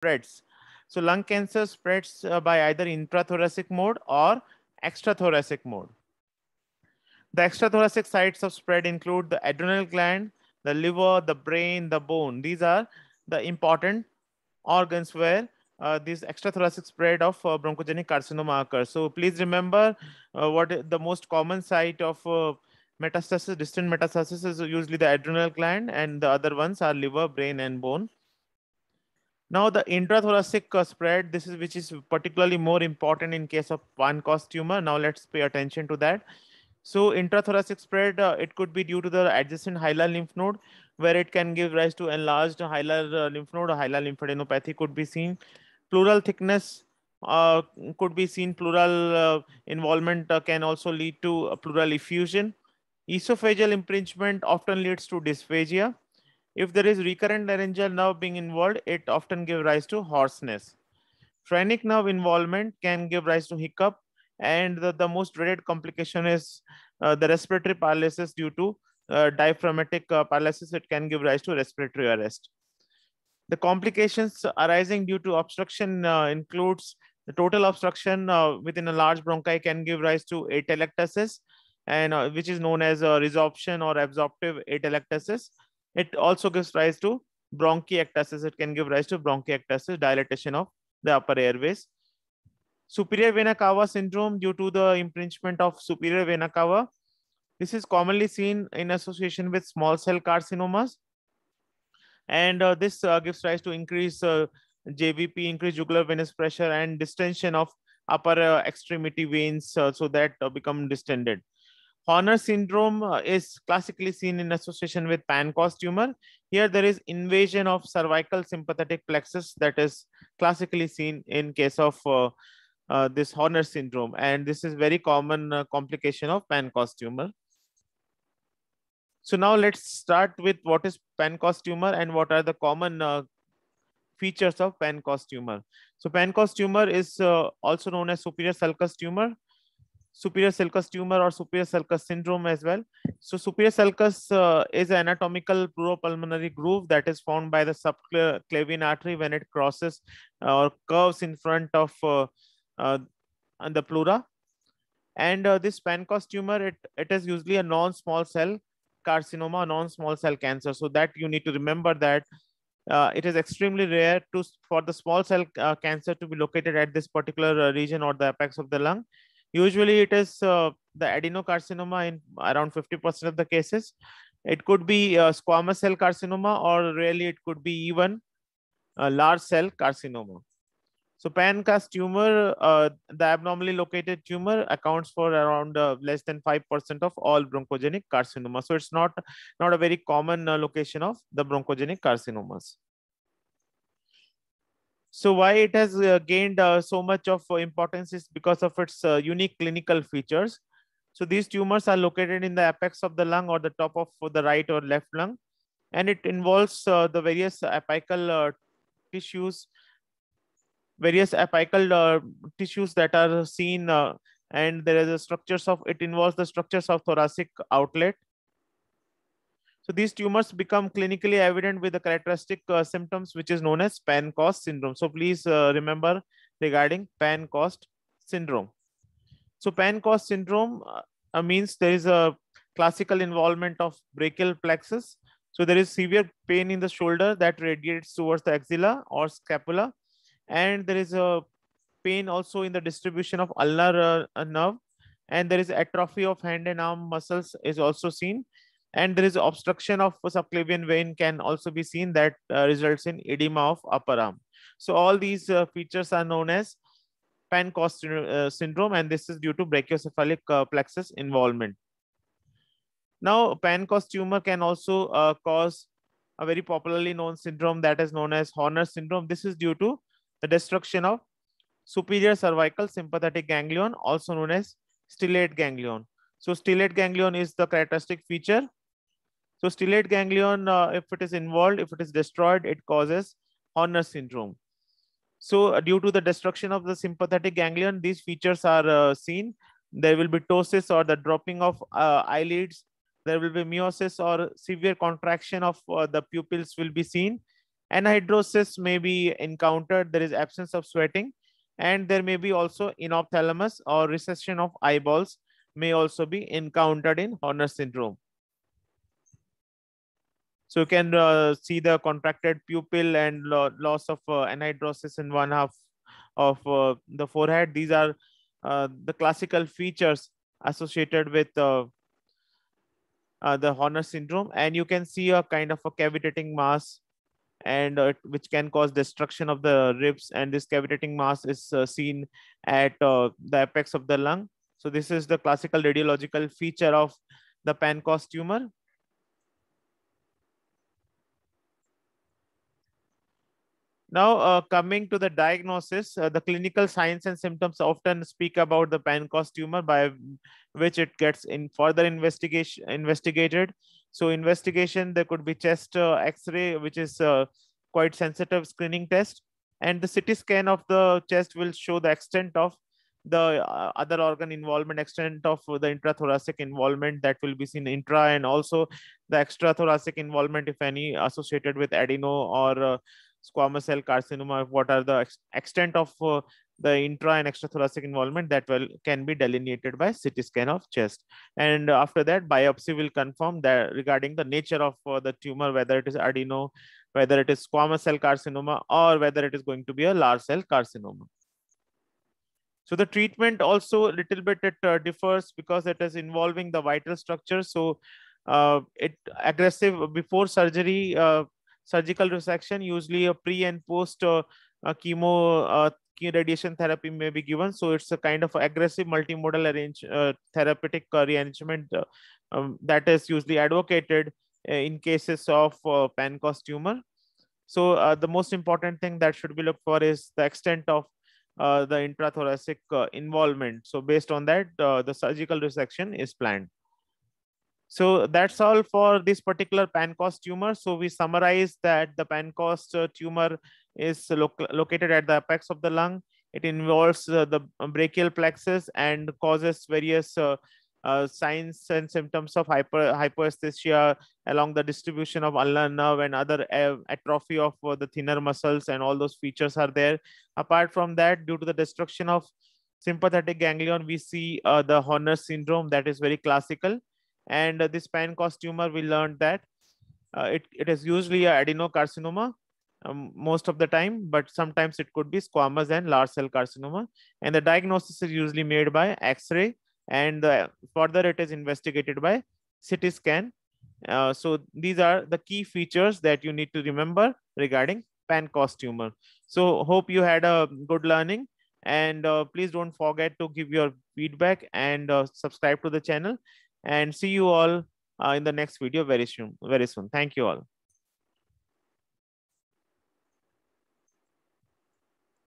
spreads. So lung cancer spreads uh, by either intrathoracic mode or extrathoracic mode. The extrathoracic sites of spread include the adrenal gland, the liver, the brain, the bone. These are the important organs where uh, this extrathoracic spread of uh, bronchogenic carcinoma occurs. So please remember uh, what the most common site of uh, metastasis, distant metastasis is usually the adrenal gland and the other ones are liver, brain and bone. Now the intrathoracic uh, spread, this is which is particularly more important in case of pan-cause tumor. Now let's pay attention to that. So intrathoracic spread, uh, it could be due to the adjacent hilar lymph node, where it can give rise to enlarged hilar uh, lymph node, hilar lymphadenopathy could be seen. Pleural thickness uh, could be seen. Pleural uh, involvement uh, can also lead to pleural effusion. Esophageal impingement often leads to dysphagia. If there is recurrent laryngeal nerve being involved, it often gives rise to hoarseness. Phrenic nerve involvement can give rise to hiccup, and the, the most dreaded complication is uh, the respiratory paralysis due to uh, diaphragmatic uh, paralysis. It can give rise to respiratory arrest. The complications arising due to obstruction uh, includes the total obstruction uh, within a large bronchi can give rise to atelectasis, and uh, which is known as resorption or absorptive atelectasis it also gives rise to bronchiectasis. It can give rise to bronchiectasis, dilatation of the upper airways. Superior vena cava syndrome due to the impingement of superior vena cava. This is commonly seen in association with small cell carcinomas. And uh, this uh, gives rise to increased uh, JVP, increased jugular venous pressure and distension of upper uh, extremity veins uh, so that uh, become distended. Horner syndrome uh, is classically seen in association with Pancost tumor. Here there is invasion of cervical sympathetic plexus that is classically seen in case of uh, uh, this Horner syndrome. And this is very common uh, complication of Pancost tumor. So now let's start with what is Pancost tumor and what are the common uh, features of Pancost tumor. So Pancost tumor is uh, also known as superior sulcus tumor superior sulcus tumor or superior sulcus syndrome as well. So superior sulcus uh, is an anatomical pleuropulmonary groove that is formed by the subclavian artery when it crosses uh, or curves in front of uh, uh, the pleura. And this pancos tumor, it, it is usually a non-small cell carcinoma, non-small cell cancer. So that you need to remember that uh, it is extremely rare to for the small cell uh, cancer to be located at this particular uh, region or the apex of the lung usually it is uh, the adenocarcinoma in around 50% of the cases it could be uh, squamous cell carcinoma or really it could be even a large cell carcinoma so pancast tumor uh, the abnormally located tumor accounts for around uh, less than 5% of all bronchogenic carcinoma so it's not not a very common uh, location of the bronchogenic carcinomas so why it has uh, gained uh, so much of uh, importance is because of its unique clinical features. So these tumors are located in the apex of the lung or the top of the right or left lung. And it involves the various apical tissues, various apical tissues that are seen and there is a structures of, it involves the structures of thoracic outlet so these tumors become clinically evident with the characteristic uh, symptoms, which is known as Pan-Cost syndrome. So please uh, remember regarding Pan-Cost syndrome. So Pan-Cost syndrome uh, uh, means there is a classical involvement of brachial plexus. So there is severe pain in the shoulder that radiates towards the axilla or scapula. And there is a pain also in the distribution of ulnar uh, nerve. And there is atrophy of hand and arm muscles is also seen and there is obstruction of subclavian vein can also be seen that uh, results in edema of upper arm. So all these uh, features are known as Pancost uh, syndrome and this is due to brachiocephalic uh, plexus involvement. Now Pancost tumor can also uh, cause a very popularly known syndrome that is known as Horner syndrome. This is due to the destruction of superior cervical sympathetic ganglion also known as stellate ganglion. So stellate ganglion is the characteristic feature so stellate ganglion, uh, if it is involved, if it is destroyed, it causes Horner syndrome. So uh, due to the destruction of the sympathetic ganglion, these features are uh, seen. There will be ptosis or the dropping of uh, eyelids. There will be meiosis or severe contraction of uh, the pupils will be seen. Anhydrosis may be encountered. There is absence of sweating. And there may be also inophthalmos or recession of eyeballs may also be encountered in Horner syndrome. So you can uh, see the contracted pupil and lo loss of uh, anhidrosis in one half of uh, the forehead. These are uh, the classical features associated with uh, uh, the Horner syndrome. And you can see a kind of a cavitating mass and which can cause destruction of the ribs. And this cavitating mass is seen at the apex of the lung. So this is the classical radiological feature of the pancreas tumor Now, uh, coming to the diagnosis, uh, the clinical signs and symptoms often speak about the Pancoast tumor by which it gets in further investigation investigated. So investigation, there could be chest uh, X-ray, which is uh, quite sensitive screening test. And the CT scan of the chest will show the extent of the uh, other organ involvement, extent of the intrathoracic involvement that will be seen intra and also the extrathoracic involvement, if any, associated with adeno or uh, squamous cell carcinoma, what are the ex extent of uh, the intra and extrathoracic involvement that will can be delineated by CT scan of chest. And after that, biopsy will confirm that regarding the nature of uh, the tumor, whether it is adeno, whether it is squamous cell carcinoma, or whether it is going to be a large cell carcinoma. So the treatment also a little bit it uh, differs because it is involving the vital structure. So uh, it aggressive before surgery uh, surgical resection, usually a pre and post uh, uh, chemo uh, radiation therapy may be given. So it's a kind of aggressive multimodal arrange, uh, therapeutic rearrangement uh, um, that is usually advocated in cases of pancreas tumor. So the most important thing that should be looked for is the extent of the intrathoracic involvement. So based on that, the surgical resection is planned. So that's all for this particular Pancos tumor. So we summarize that the Pancos uh, tumor is lo located at the apex of the lung. It involves uh, the brachial plexus and causes various uh, uh, signs and symptoms of hyper hyperesthesia along the distribution of ulnar nerve and other uh, atrophy of uh, the thinner muscles and all those features are there. Apart from that, due to the destruction of sympathetic ganglion, we see the Horner syndrome that is very classical and uh, this pan-cost tumor, we learned that uh, it, it is usually a adenocarcinoma um, most of the time, but sometimes it could be squamous and large cell carcinoma. And the diagnosis is usually made by X-ray, and further it is investigated by CT scan. Uh, so these are the key features that you need to remember regarding pan-cos tumor. So hope you had a good learning, and uh, please don't forget to give your feedback and uh, subscribe to the channel and see you all uh, in the next video very soon. Very soon. Thank you all.